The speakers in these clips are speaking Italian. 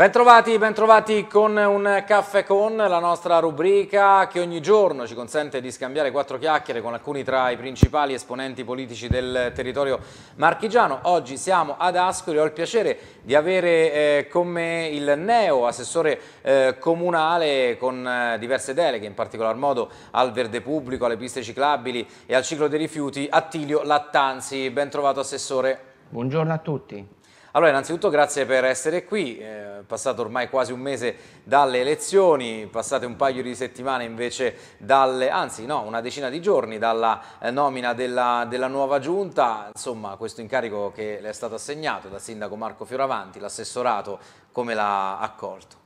Bentrovati, bentrovati con un caffè con, la nostra rubrica che ogni giorno ci consente di scambiare quattro chiacchiere con alcuni tra i principali esponenti politici del territorio marchigiano. Oggi siamo ad Ascoli, ho il piacere di avere eh, con me il neo assessore eh, comunale con eh, diverse deleghe, in particolar modo al verde pubblico, alle piste ciclabili e al ciclo dei rifiuti, Attilio Lattanzi. Bentrovato assessore. Buongiorno a tutti. Allora, innanzitutto grazie per essere qui, è eh, passato ormai quasi un mese dalle elezioni, passate un paio di settimane invece dalle, anzi no, una decina di giorni dalla eh, nomina della, della, nuova giunta, insomma questo incarico che le è stato assegnato dal sindaco Marco Fioravanti, l'assessorato, come l'ha accolto?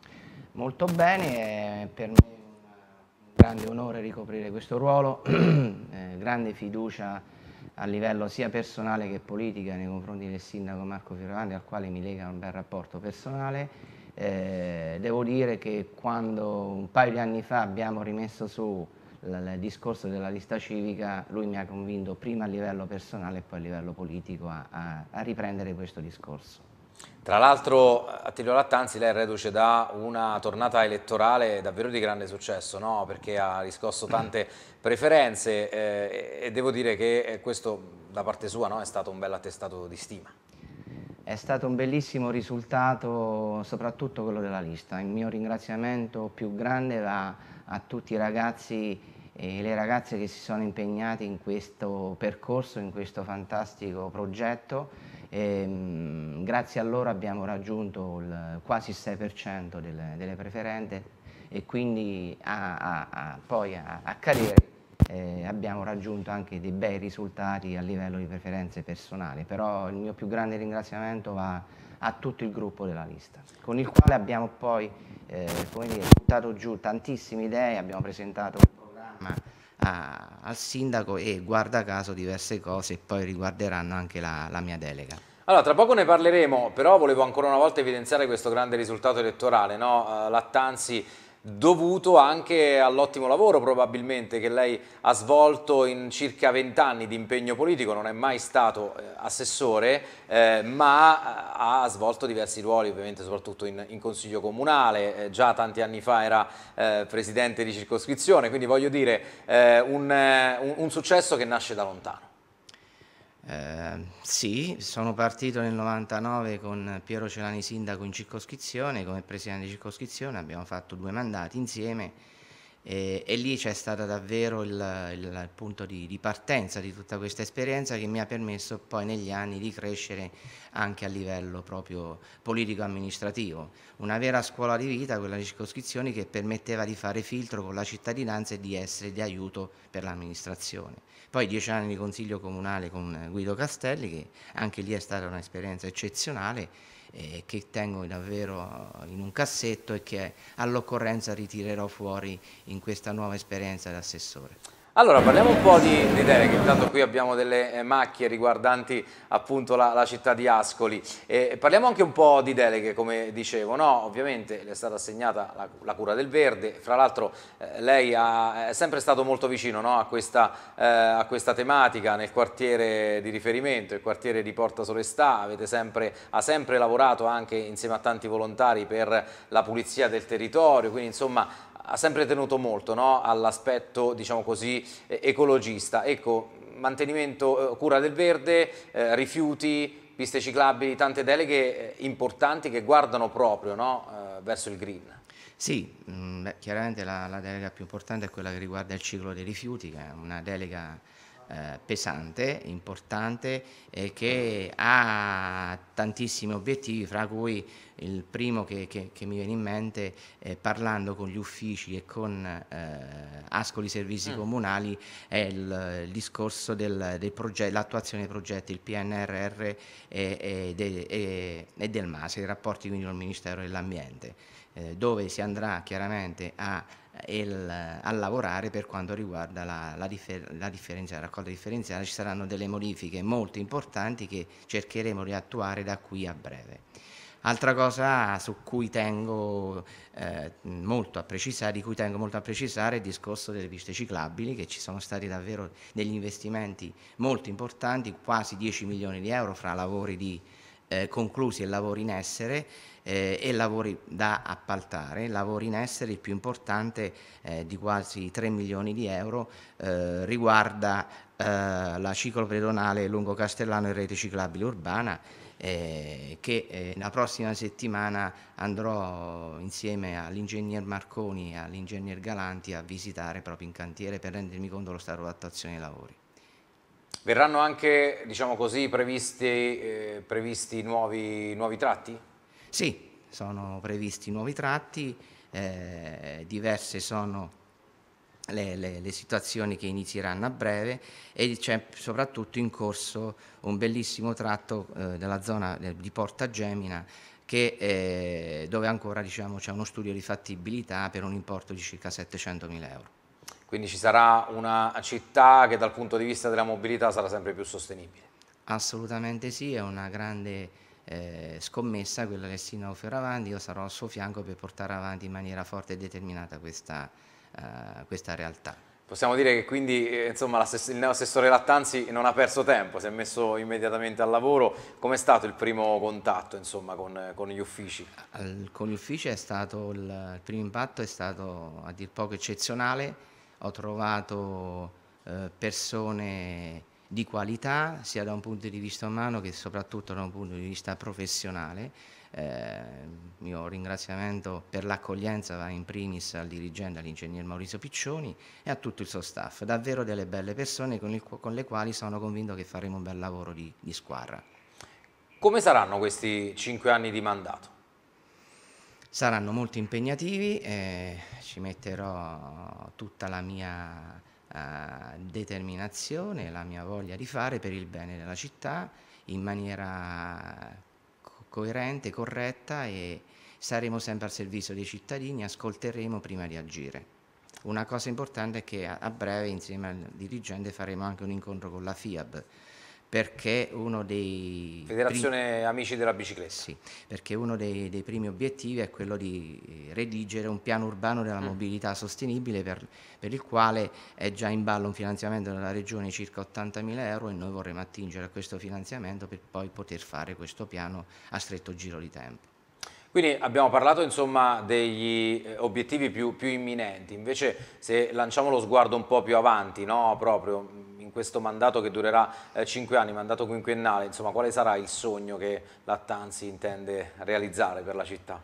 Molto bene, per me è un grande onore ricoprire questo ruolo, eh, grande fiducia a livello sia personale che politica nei confronti del sindaco Marco Fioravanti al quale mi lega un bel rapporto personale. Eh, devo dire che quando un paio di anni fa abbiamo rimesso su il discorso della lista civica, lui mi ha convinto prima a livello personale e poi a livello politico a, a, a riprendere questo discorso. Tra l'altro Attilio Lattanzi lei è reduce da una tornata elettorale davvero di grande successo no? perché ha riscosso tante preferenze eh, e devo dire che eh, questo da parte sua no? è stato un bel attestato di stima. È stato un bellissimo risultato, soprattutto quello della lista. Il mio ringraziamento più grande va a tutti i ragazzi e le ragazze che si sono impegnati in questo percorso, in questo fantastico progetto e, ehm, mh, grazie a loro abbiamo raggiunto il, quasi il 6% delle, delle preferenze e quindi a, a, a, poi a, carriera eh, abbiamo raggiunto anche dei bei risultati a livello di preferenze personali, però il mio più grande ringraziamento va a tutto il gruppo della lista, con il quale abbiamo poi eh, come dire, buttato giù tantissime idee, abbiamo presentato un programma a, al sindaco e guarda caso diverse cose poi riguarderanno anche la, la mia delega. Allora, tra poco ne parleremo, però volevo ancora una volta evidenziare questo grande risultato elettorale, no? Eh, Lattanzi dovuto anche all'ottimo lavoro probabilmente che lei ha svolto in circa vent'anni di impegno politico, non è mai stato eh, assessore, eh, ma eh, ha svolto diversi ruoli ovviamente soprattutto in, in consiglio comunale, eh, già tanti anni fa era eh, presidente di circoscrizione, quindi voglio dire eh, un, un, un successo che nasce da lontano. Ehm, sì, sono partito nel 99 con Piero Celani Sindaco in circoscrizione, come presidente di circoscrizione abbiamo fatto due mandati insieme e, eh, e, lì c'è stato davvero il, il, punto di, di, partenza di tutta questa esperienza che mi ha permesso poi negli anni di crescere anche a livello proprio politico-amministrativo. Una vera scuola di vita, quella di circoscrizioni, che permetteva di fare filtro con la cittadinanza e di essere di aiuto per l'amministrazione. Poi dieci anni di consiglio comunale con Guido Castelli, che anche lì è stata un'esperienza eccezionale eh, che tengo davvero in un cassetto e che all'occorrenza ritirerò fuori in questa nuova esperienza d'assessore. Allora, parliamo un po' di, di deleghe, intanto qui abbiamo delle eh, macchie riguardanti appunto la, la città di Ascoli, e parliamo anche un po' di deleghe come dicevo, no? ovviamente le è stata assegnata la, la cura del verde, fra l'altro eh, lei ha, è sempre stato molto vicino no? a, questa, eh, a, questa, tematica nel quartiere di riferimento, il quartiere di Porta Solestà, sempre, ha sempre lavorato anche insieme a tanti volontari per la pulizia del territorio, quindi insomma ha sempre tenuto molto no? all'aspetto diciamo così, ecologista. Ecco, mantenimento, eh, cura del verde, eh, rifiuti, piste ciclabili, tante deleghe eh, importanti che guardano proprio no? eh, verso il green. Sì, mh, mm, beh, chiaramente la, la, delega più importante è quella che riguarda il ciclo dei rifiuti, che è una delega eh, pesante, importante, e che ha tantissimi obiettivi, fra cui il primo che, che, che mi viene in mente, eh, parlando con gli uffici e con eh, Ascoli Servizi mm. Comunali, è il, il discorso dell'attuazione del dei progetti, il PNRR e, e, de, e, e del MASE, i rapporti quindi con il Ministero dell'Ambiente, eh, dove si andrà chiaramente a il, eh, a lavorare per quanto riguarda la, la, differ, la, differenziale, la raccolta differenziale. Ci saranno delle modifiche molto importanti che cercheremo di attuare da qui a breve. Altra cosa su cui tengo eh, molto a precisare, di cui tengo molto a precisare, è il discorso delle piste ciclabili, che ci sono stati davvero degli investimenti molto importanti, quasi 10 milioni di euro fra lavori di eh, conclusi e lavori in essere eh, e lavori da appaltare, lavori in essere il più importante eh, di quasi 3 milioni di euro eh, riguarda eh, la ciclo pedonale lungo Castellano e rete ciclabile urbana eh, che eh, la prossima settimana andrò insieme all'ingegner Marconi e all'ingegner Galanti a visitare proprio in cantiere per rendermi conto dello stato di attuazione dei lavori. Verranno anche, diciamo così, previsti, eh, previsti nuovi, nuovi, tratti? Sì, sono previsti nuovi tratti, eh, diverse sono le, le, le, situazioni che inizieranno a breve e c'è soprattutto in corso un bellissimo tratto eh, della zona eh, di Porta Gemina che, eh, dove ancora diciamo, c'è uno studio di fattibilità per un importo di circa 700 mila euro. Quindi ci sarà una città che dal punto di vista della mobilità sarà sempre più sostenibile. Assolutamente sì, è una grande eh, scommessa quella del Sindaco Fioravanti, io sarò al suo fianco per portare avanti in maniera forte e determinata questa, eh, questa realtà. Possiamo dire che quindi eh, insomma, il neo assessore Lattanzi non ha perso tempo, si è messo immediatamente al lavoro. Com'è stato il primo contatto insomma, con, con, gli uffici? Al, con gli uffici il, il primo impatto è stato a dir poco eccezionale ho trovato eh, persone di qualità sia da un punto di vista umano che soprattutto da un punto di vista professionale. il eh, mio ringraziamento per l'accoglienza va in primis al dirigente, all'ingegner Maurizio Piccioni e a tutto il suo staff, davvero delle belle persone con, il, con le quali sono convinto che faremo un bel lavoro di, di squadra. Come saranno questi cinque anni di mandato? Saranno molto impegnativi e ci metterò tutta la mia eh, determinazione, la mia voglia di fare per il bene della città in maniera coerente, corretta e saremo sempre al servizio dei cittadini, ascolteremo prima di agire. Una cosa importante è che a breve insieme al dirigente faremo anche un incontro con la FIAB perché uno dei... Federazione primi, Amici della Bicicletta. Sì, perché uno dei, dei, primi obiettivi è quello di eh, redigere un piano urbano della mm. mobilità sostenibile per, per, il quale è già in ballo un finanziamento della Regione di circa 80.000 euro e noi vorremmo attingere a questo finanziamento per poi poter fare questo piano a stretto giro di tempo. Quindi abbiamo parlato insomma, degli eh, obiettivi più, più, imminenti, invece se lanciamo lo sguardo un po' più avanti, no, proprio, questo mandato che durerà eh, cinque anni, mandato quinquennale, insomma quale sarà il sogno che Lattanzi intende realizzare per la città?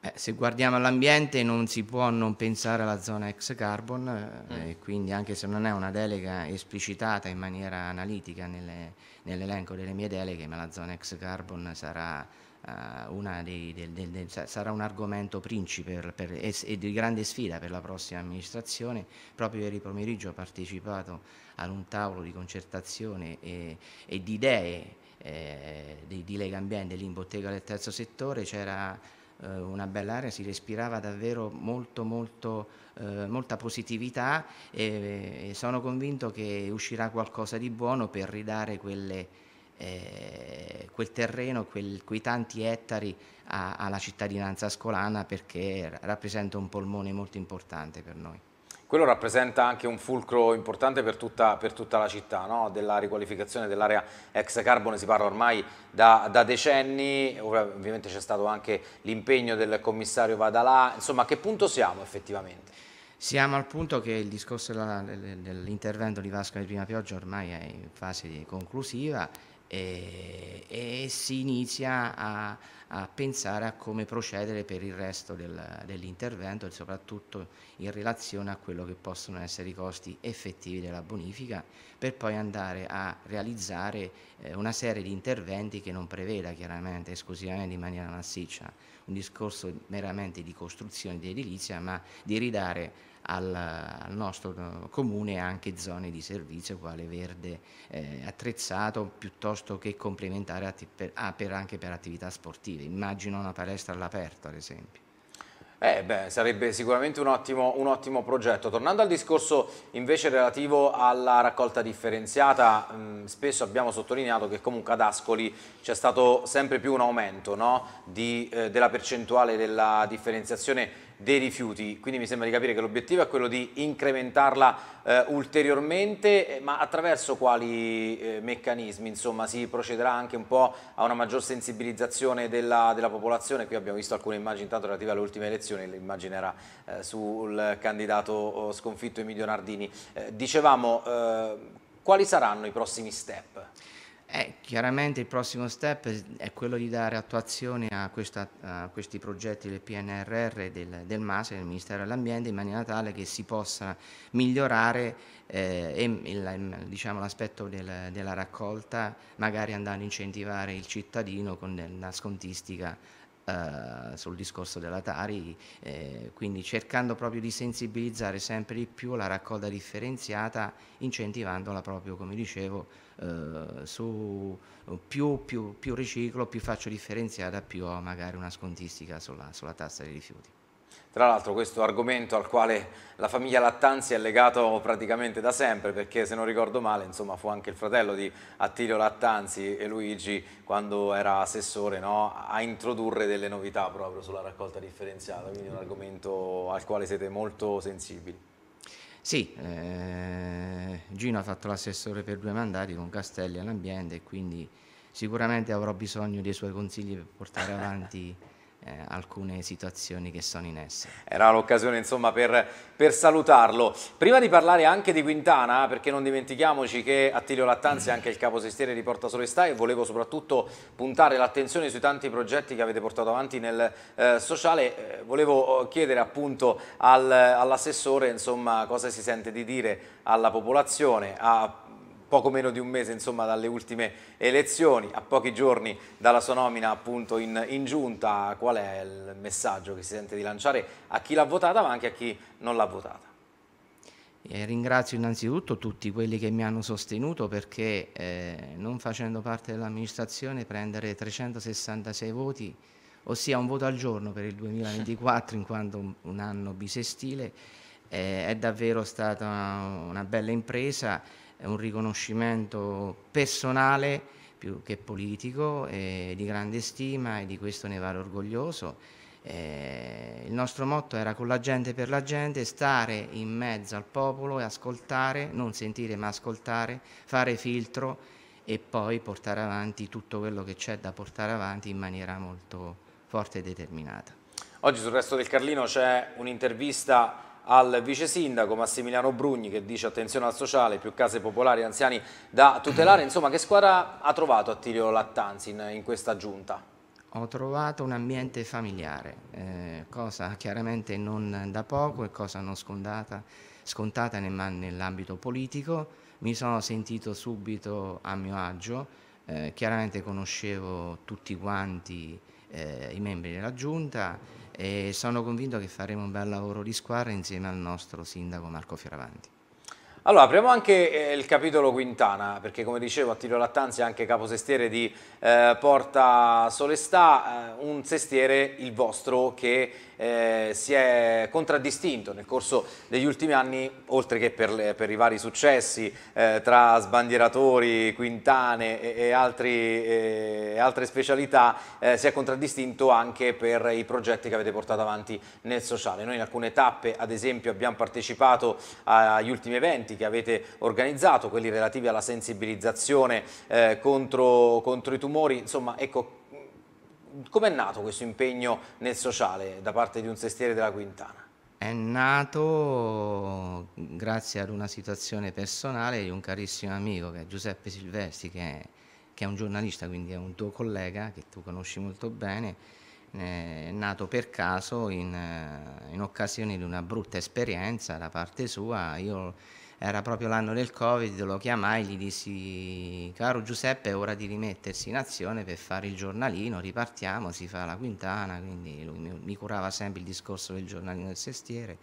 Beh, se guardiamo all'ambiente non si può non pensare alla zona ex carbon, eh, mm. eh, quindi anche se non è una delega esplicitata in maniera analitica nell'elenco nell delle mie deleghe, ma la zona ex carbon sarà eh, una dei, del, del, del, sarà un argomento principe per, per, e, e, di grande sfida per la prossima amministrazione. Proprio ieri pomeriggio ho partecipato ad un tavolo di concertazione e, e di idee eh, di, di Lega Ambiente lì in bottega del terzo settore, c'era eh, una bella area, si respirava davvero molto, molto, eh, molta positività e, e sono convinto che uscirà qualcosa di buono per ridare quelle eh, quel terreno, quel, quei tanti ettari a, alla cittadinanza ascolana perché rappresenta un polmone molto importante per noi. Quello rappresenta anche un fulcro importante per tutta, per tutta la città, no? della riqualificazione dell'area ex carbone si parla ormai da, da decenni, ovviamente c'è stato anche l'impegno del commissario Vadalà, insomma a che punto siamo effettivamente? Siamo al punto che il discorso dell'intervento di Vasco di Prima Pioggia ormai è in fase conclusiva e, eh, e si inizia a, a pensare a come procedere per il resto del, dell'intervento e soprattutto in relazione a quello che possono essere i costi effettivi della bonifica per poi andare a realizzare eh, una serie di interventi che non preveda chiaramente esclusivamente in maniera massiccia un discorso meramente di costruzione di edilizia ma di ridare al, al nostro eh, comune anche zone di servizio quale verde eh, attrezzato piuttosto che complementare per, ah, per anche per attività sportive maschile, immagino una palestra all'aperto ad esempio. Eh beh, sarebbe sicuramente un ottimo, un ottimo, progetto. Tornando al discorso invece relativo alla raccolta differenziata, mh, mm, spesso abbiamo sottolineato che comunque ad Ascoli c'è stato sempre più un aumento no? Di, eh, della percentuale della differenziazione dei rifiuti, quindi mi sembra di capire che l'obiettivo è quello di incrementarla eh, ulteriormente, eh, ma attraverso quali eh, meccanismi insomma, si procederà anche un po' a una maggior sensibilizzazione della, della popolazione, qui abbiamo visto alcune immagini intanto relative alle ultime elezioni, l'immagine era eh, sul candidato oh, sconfitto Emilio Nardini. Eh, dicevamo, eh, quali saranno i prossimi step? Eh, chiaramente il prossimo step è quello di dare attuazione a, questa, a questi progetti del PNRR del, del MASE, del Ministero dell'Ambiente, in maniera tale che si possa migliorare eh, diciamo, l'aspetto diciamo, del, della raccolta, magari andando a incentivare il cittadino con la scontistica eh, sul discorso dell'Atari, eh, quindi cercando proprio di sensibilizzare sempre di più la raccolta differenziata, incentivandola proprio, come dicevo, eh, su più, più, più, riciclo, più faccio differenziata, più ho magari una scontistica sulla, sulla tassa dei rifiuti. Tra l'altro questo argomento al quale la famiglia Lattanzi è legato praticamente da sempre, perché se non ricordo male insomma, fu anche il fratello di Attilio Lattanzi e Luigi, quando era assessore, no, a introdurre delle novità proprio sulla raccolta differenziata, quindi un argomento al quale siete molto sensibili. Sì, eh, Gino ha fatto l'assessore per due mandati con Castelli all'ambiente e quindi sicuramente avrò bisogno dei suoi consigli per portare avanti... eh, alcune situazioni che sono in essere. Era l'occasione insomma per, per, salutarlo. Prima di parlare anche di Quintana, perché non dimentichiamoci che Attilio Lattanzi è anche il caposestiere di Porta Solestà e volevo soprattutto puntare l'attenzione sui tanti progetti che avete portato avanti nel eh, sociale, eh, volevo eh, chiedere appunto al, all'assessore insomma cosa si sente di dire alla popolazione, a poco meno di un mese insomma, dalle ultime elezioni, a pochi giorni dalla sua nomina appunto in, in, giunta, qual è il messaggio che si sente di lanciare a chi l'ha votata ma anche a chi non l'ha votata? E eh, ringrazio innanzitutto tutti quelli che mi hanno sostenuto perché eh, non facendo parte dell'amministrazione prendere 366 voti, ossia un voto al giorno per il 2024 in quanto un anno bisestile, eh, è davvero stata una bella impresa è un riconoscimento personale più che politico, eh, di grande stima e di questo ne vado orgoglioso. Eh, il nostro motto era con la gente per la gente, stare in mezzo al popolo e ascoltare, non sentire ma ascoltare, fare filtro e poi portare avanti tutto quello che c'è da portare avanti in maniera molto forte e determinata. Oggi sul resto del Carlino c'è un'intervista al vice sindaco Massimiliano Brugni che dice attenzione al sociale, più case popolari anziani da tutelare, insomma che squadra ha trovato Attilio Lattanzi in, in questa giunta? Ho trovato un ambiente familiare, eh, cosa chiaramente non da poco e cosa non scondata, scontata nell'ambito politico, mi sono sentito subito a mio agio, eh, chiaramente conoscevo tutti quanti eh, i membri della giunta, e sono convinto che faremo un bel lavoro di squadra insieme al nostro sindaco Marco Fioravanti. Allora, apriamo anche eh, il capitolo Quintana, perché come dicevo Attilio Lattanzi è anche caposestiere di eh, Porta Solestà, eh, un sestiere, il vostro, che eh, si è contraddistinto nel corso degli ultimi anni, oltre che per, le, per i vari successi eh, tra sbandieratori, quintane e, e altri, eh, e altre specialità, eh, si è contraddistinto anche per i progetti che avete portato avanti nel sociale. Noi in alcune tappe, ad esempio, abbiamo partecipato agli ultimi eventi che avete organizzato, quelli relativi alla sensibilizzazione eh, contro, contro i tumori, insomma, ecco, Com'è nato questo impegno nel sociale da parte di un sestiere della Quintana? È nato grazie ad una situazione personale di un carissimo amico che è Giuseppe Silvestri, che è, che è un giornalista, quindi è un tuo collega che tu conosci molto bene è nato per caso in, eh, in, occasione di una brutta esperienza da parte sua. Io era proprio l'anno del Covid, lo chiamai, gli dissi caro Giuseppe è ora di rimettersi in azione per fare il giornalino, ripartiamo, si fa la quintana, quindi lui mi, curava sempre il discorso del giornalino del sestiere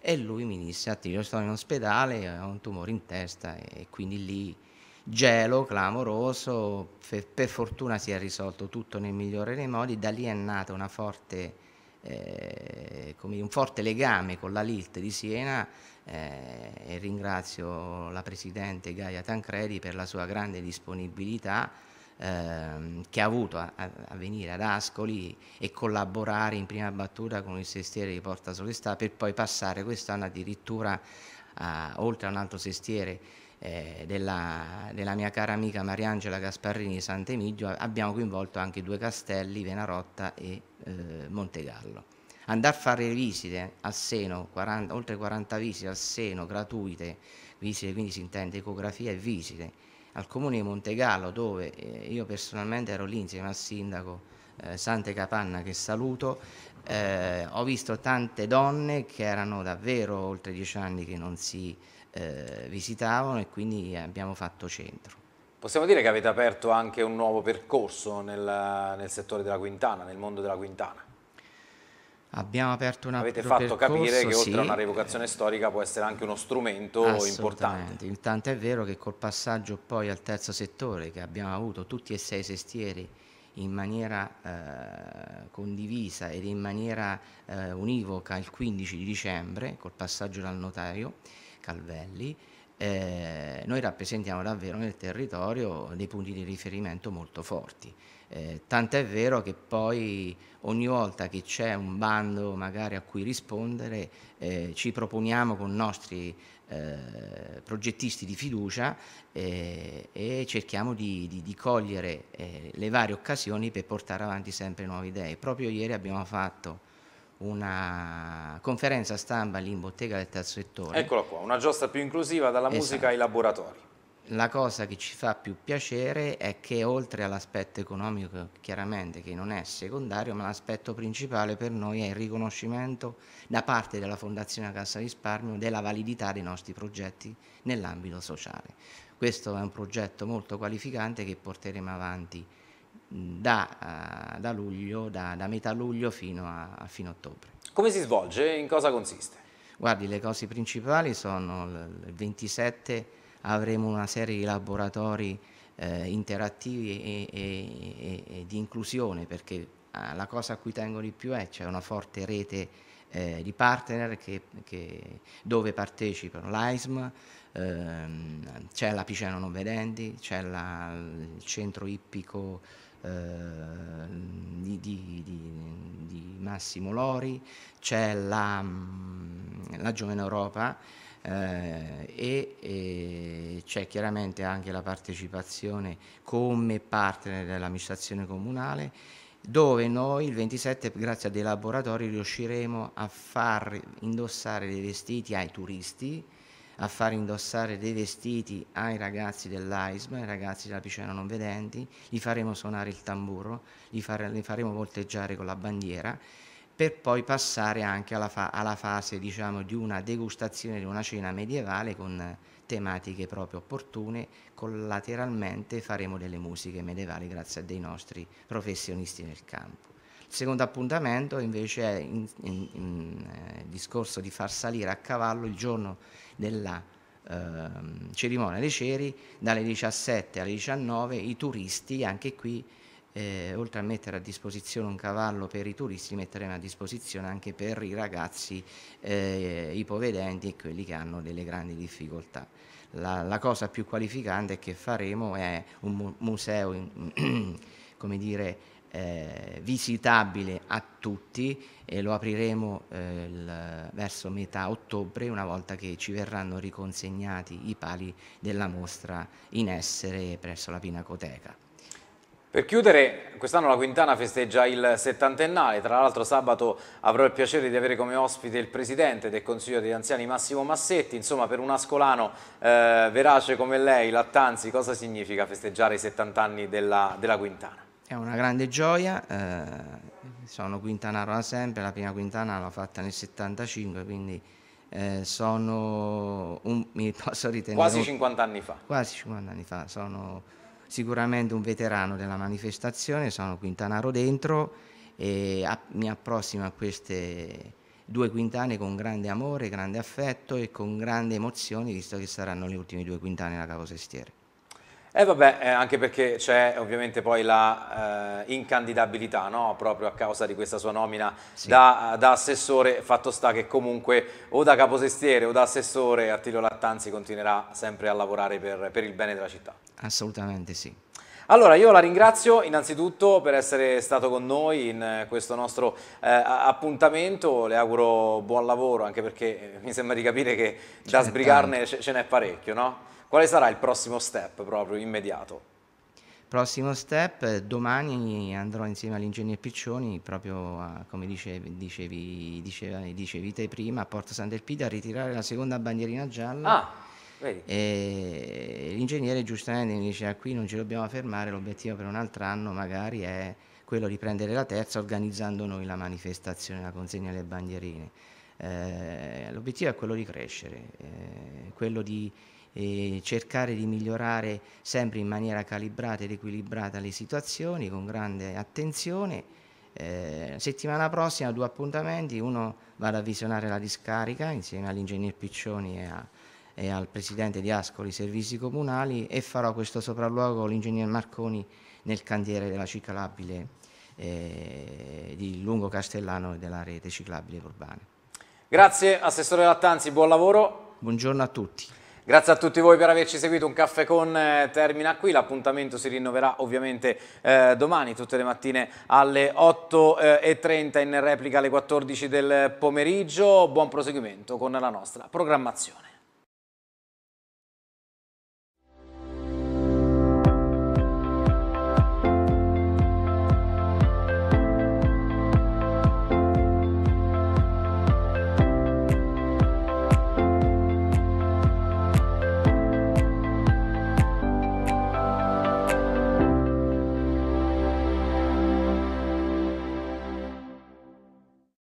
e lui mi disse, Atti, io sto in ospedale, ho un tumore in testa e quindi lì gelo clamoroso, per, per fortuna si è risolto tutto nel migliore dei modi, da lì è nata una forte, eh, come un forte legame con la LILT di Siena eh, e ringrazio la Presidente Gaia Tancredi per la sua grande disponibilità ehm, che ha avuto a, a, venire ad Ascoli e collaborare in prima battuta con il sestiere di Porta Solestà per poi passare quest'anno addirittura a, oltre a un altro sestiere eh, della, della, mia cara amica Mariangela Gasparrini di Sant'Emigio abbiamo coinvolto anche due castelli, Venarotta e eh, Montegallo andare a fare visite al seno, 40, oltre 40 visite al seno gratuite, visite quindi si intende ecografia e visite, al comune di Montegallo dove eh, io personalmente ero lì insieme al sindaco eh, Sante Capanna che saluto, eh, ho visto tante donne che erano davvero oltre dieci anni che non si eh, visitavano e quindi abbiamo fatto centro. Possiamo dire che avete aperto anche un nuovo percorso nel, nel settore della Quintana, nel mondo della Quintana? Abbiamo aperto una Avete fatto percorso, capire che oltre a una revocazione storica può essere anche uno strumento importante. Intanto è vero che col passaggio poi al terzo settore che abbiamo avuto tutti e sei sestieri in maniera eh, condivisa ed in maniera eh, univoca il 15 di dicembre col passaggio dal notaio Calvelli, eh, noi rappresentiamo davvero nel territorio dei punti di riferimento molto forti. Eh, è vero che poi ogni volta che c'è un bando magari a cui rispondere eh, ci proponiamo con i nostri eh, progettisti di fiducia eh, e cerchiamo di, di, di cogliere eh, le varie occasioni per portare avanti sempre nuove idee. Proprio ieri abbiamo fatto una conferenza stampa lì in bottega del terzo settore. Eccola qua, una giostra più inclusiva dalla esatto. musica ai laboratori la cosa che ci fa più piacere è che oltre all'aspetto economico, chiaramente che non è secondario, ma l'aspetto principale per noi è il riconoscimento da parte della Fondazione Cassa Risparmio della validità dei nostri progetti nell'ambito sociale. Questo è un progetto molto qualificante che porteremo avanti da, eh, da luglio, da, da, metà luglio fino a, a fine ottobre. Come si svolge? In cosa consiste? Guardi, le cose principali sono il 27 avremo una serie di laboratori eh, interattivi e, e, e, e, di inclusione, perché ah, la cosa a cui tengo di più è c'è una forte rete eh, di partner che, che, dove partecipano l'AISM, ehm, c'è la Piceno Non Vedenti, c'è la, il centro ippico eh, di, di, di, di, Massimo Lori, c'è la, mm, la Giovane Europa eh, e, e c'è chiaramente anche la partecipazione come partner dell'amministrazione comunale dove noi il 27 grazie a dei laboratori riusciremo a far indossare dei vestiti ai turisti, a far indossare dei vestiti ai ragazzi dell'AISM, ai ragazzi della piscina non vedenti, li faremo suonare il tamburo, li, li faremo volteggiare con la bandiera per poi passare anche alla, fa alla fase diciamo, di una degustazione di una cena medievale con tematiche proprio opportune, collateralmente faremo delle musiche medievali grazie a dei nostri professionisti nel campo. Il secondo appuntamento invece è in, in, in, eh, il discorso di far salire a cavallo il giorno della eh, cerimonia dei ceri dalle 17 alle 19 i turisti, anche qui eh, oltre a mettere a disposizione un cavallo per i turisti, metteremo a disposizione anche per i ragazzi eh, ipovedenti e quelli che hanno delle grandi difficoltà. La, la cosa più qualificante che faremo è un museo come dire, eh, visitabile a tutti e lo apriremo eh, il, verso metà ottobre una volta che ci verranno riconsegnati i pali della mostra in essere presso la Pinacoteca. Per chiudere, quest'anno la Quintana festeggia il settantennale, tra l'altro sabato avrò il piacere di avere come ospite il presidente del Consiglio degli Anziani Massimo Massetti, insomma per un ascolano eh, verace come lei, Lattanzi, cosa significa festeggiare i 70 anni della, della Quintana? È una grande gioia, eh, sono quintanaro da sempre, la prima Quintana l'ho fatta nel 75, quindi eh, sono, un, mi posso ritenere... Quasi 50 anni fa. Quasi 50 anni fa, sono sicuramente un veterano della manifestazione, sono quintanaro dentro e a, mi approssimo a queste due quintane con grande amore, grande affetto e con grande emozione, visto che saranno le ultime due quintane della Cavo Sestiere. E eh vabbè, eh, anche perché c'è ovviamente poi la eh, incandidabilità, no? proprio a causa di questa sua nomina sì. da, da, assessore, fatto sta che comunque o da caposestiere o da assessore Attilio Lattanzi continuerà sempre a lavorare per, per il bene della città. Assolutamente sì. Allora, io la ringrazio innanzitutto per essere stato con noi in questo nostro eh, appuntamento, le auguro buon lavoro, anche perché eh, mi sembra di capire che da sbrigarne ce n'è parecchio, no? Quale sarà il prossimo step proprio immediato? Prossimo step, domani andrò insieme all'ingegnere Piccioni, proprio a, come dicevi, dicevi, dicevi, dicevi te prima, a Porto San a ritirare la seconda bandierina gialla. Ah, vedi. E l'ingegnere giustamente mi dice, ah, qui non ci dobbiamo fermare, l'obiettivo per un altro anno magari è quello di prendere la terza organizzando noi la manifestazione, la consegna delle bandierine. Eh, l'obiettivo è quello di crescere, eh, quello di e cercare di migliorare sempre in maniera calibrata ed equilibrata le situazioni con grande attenzione. Eh, settimana prossima due appuntamenti, uno vado a visionare la discarica insieme all'ingegner Piccioni e, a, e, al presidente di Ascoli Servizi Comunali e farò questo sopralluogo l'ingegner Marconi nel cantiere della ciclabile eh, di Lungo Castellano e della rete ciclabile urbana. Grazie Assessore Lattanzi, buon lavoro. Buongiorno a tutti. Grazie a tutti voi per averci seguito, un caffè con eh, termina qui, l'appuntamento si rinnoverà ovviamente eh, domani tutte le mattine alle 8.30 eh, in replica alle 14 del pomeriggio, buon proseguimento con la nostra programmazione.